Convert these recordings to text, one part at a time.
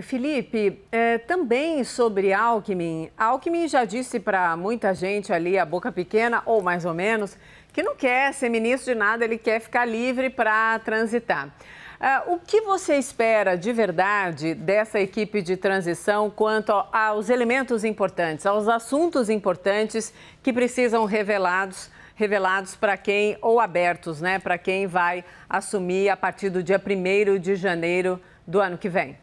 Felipe, é, também sobre Alckmin. Alckmin já disse para muita gente ali, a boca pequena, ou mais ou menos, que não quer ser ministro de nada, ele quer ficar livre para transitar. É, o que você espera de verdade dessa equipe de transição quanto aos elementos importantes, aos assuntos importantes que precisam revelados, revelados para quem, ou abertos, né, para quem vai assumir a partir do dia 1 de janeiro do ano que vem?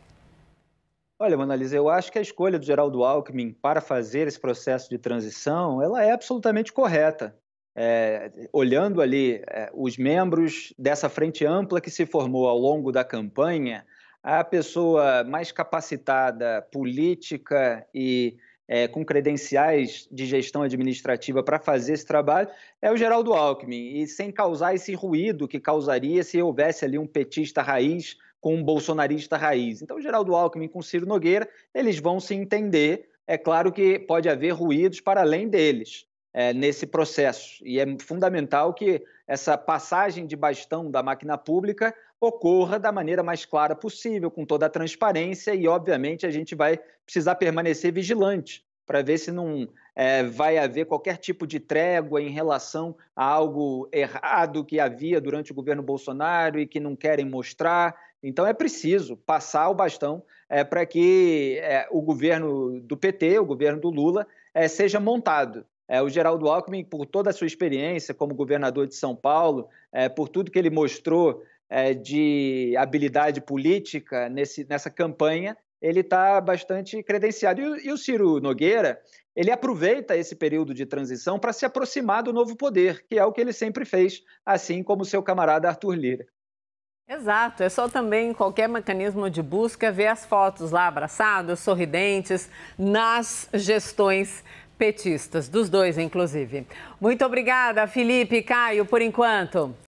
Olha, Monalisa, eu acho que a escolha do Geraldo Alckmin para fazer esse processo de transição, ela é absolutamente correta. É, olhando ali é, os membros dessa frente ampla que se formou ao longo da campanha, a pessoa mais capacitada política e é, com credenciais de gestão administrativa para fazer esse trabalho é o Geraldo Alckmin, e sem causar esse ruído que causaria se houvesse ali um petista raiz com um bolsonarista raiz. Então, Geraldo Alckmin com Ciro Nogueira, eles vão se entender. É claro que pode haver ruídos para além deles é, nesse processo. E é fundamental que essa passagem de bastão da máquina pública ocorra da maneira mais clara possível, com toda a transparência, e obviamente a gente vai precisar permanecer vigilante para ver se não é, vai haver qualquer tipo de trégua em relação a algo errado que havia durante o governo Bolsonaro e que não querem mostrar. Então é preciso passar o bastão é, para que é, o governo do PT, o governo do Lula, é, seja montado. É, o Geraldo Alckmin, por toda a sua experiência como governador de São Paulo, é, por tudo que ele mostrou de habilidade política nesse, nessa campanha, ele está bastante credenciado. E, e o Ciro Nogueira, ele aproveita esse período de transição para se aproximar do novo poder, que é o que ele sempre fez, assim como seu camarada Arthur Lira. Exato, é só também em qualquer mecanismo de busca ver as fotos lá abraçados, sorridentes, nas gestões petistas, dos dois inclusive. Muito obrigada, Felipe e Caio, por enquanto.